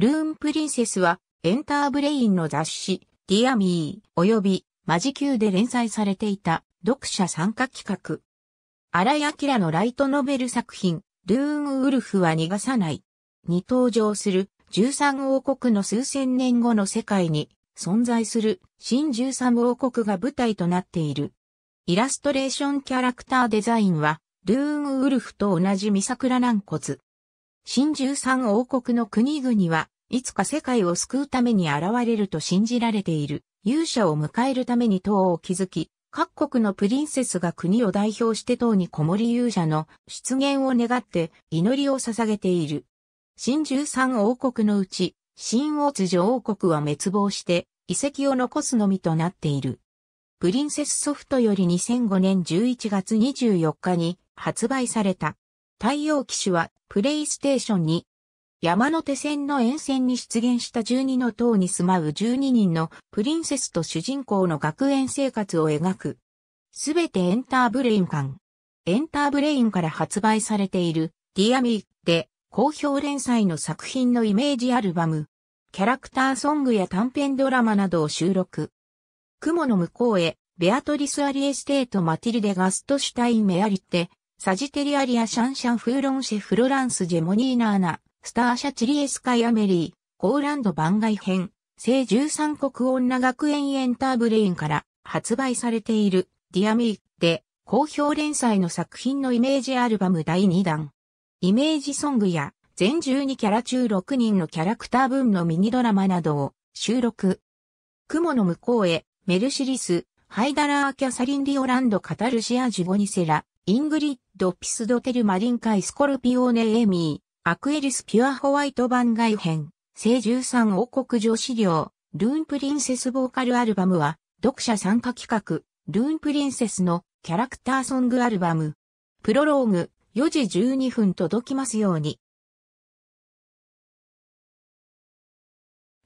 ルーンプリンセスは、エンターブレインの雑誌、ディアミー、及び、マジーで連載されていた、読者参加企画。荒井明のライトノベル作品、ルーンウルフは逃がさない。に登場する、13王国の数千年後の世界に、存在する、新13王国が舞台となっている。イラストレーションキャラクターデザインは、ルーンウルフと同じミサクラ軟骨。新十三王国の国々は、いつか世界を救うために現れると信じられている。勇者を迎えるために塔を築き、各国のプリンセスが国を代表して塔にこもり勇者の出現を願って祈りを捧げている。新十三王国のうち、新王津女王国は滅亡して遺跡を残すのみとなっている。プリンセスソフトより2005年11月24日に発売された。太陽騎士はプレイステーションに、山手線の沿線に出現した12の塔に住まう12人のプリンセスと主人公の学園生活を描く。すべてエンターブレイン館。エンターブレインから発売されているディアミーで好評連載の作品のイメージアルバム。キャラクターソングや短編ドラマなどを収録。雲の向こうへ、ベアトリス・アリエステート・マティルデ・ガストシュタイン・メアリっサジテリアリアシャンシャンフーロンシェフロランスジェモニーナーナ、スターシャチリエスカイアメリー、コーランド番外編、聖13国女学園エンターブレインから発売されているディアミーで好評連載の作品のイメージアルバム第2弾。イメージソングや全12キャラ中6人のキャラクター分のミニドラマなどを収録。雲の向こうへ、メルシリス、ハイダラー・キャサリン・リオランド・カタルシア・ジュボニセラ、イングリッド・ピスドテル・マリンカイ・スコルピオーネ・エミー、アクエリス・ピュア・ホワイト番外編、聖13王国女子寮、ルーン・プリンセス・ボーカル・アルバムは、読者参加企画、ルーン・プリンセスのキャラクターソングアルバム。プロローグ、4時12分届きますように。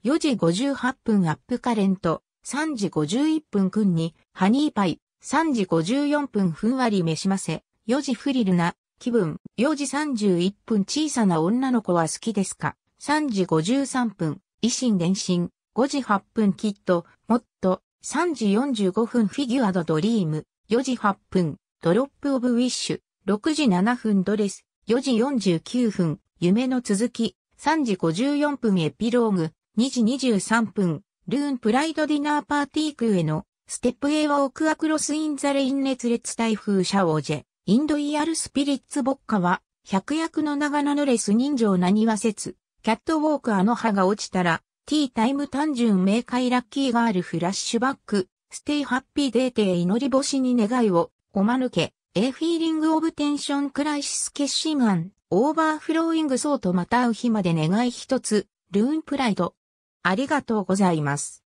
4時58分アップカレント、3時51分くんに、ハニーパイ、3時54分ふんわりめしませ、4時フリルな気分、4時31分小さな女の子は好きですか ?3 時53分、維新伝心、5時8分きっと、もっと、3時45分フィギュアドドリーム、4時8分、ドロップオブウィッシュ、6時7分ドレス、4時49分、夢の続き、3時54分エピローグ、2時23分、ルーンプライドディナーパーティークへのステップ A ウォークアクロスインザレイン熱烈台風シャオジェ、インドイアルスピリッツボッカは、百薬の長名のレス人情なにわせつ、キャットウォークあの葉が落ちたら、ティータイム単純明快ラッキーガールフラッシュバック、ステイハッピーデーテー祈り星に願いを、おまぬけ、A フィーリングオブテンションクライシス決心案、オーバーフローイングソーとまた会う日まで願い一つ、ルーンプライド。ありがとうございます。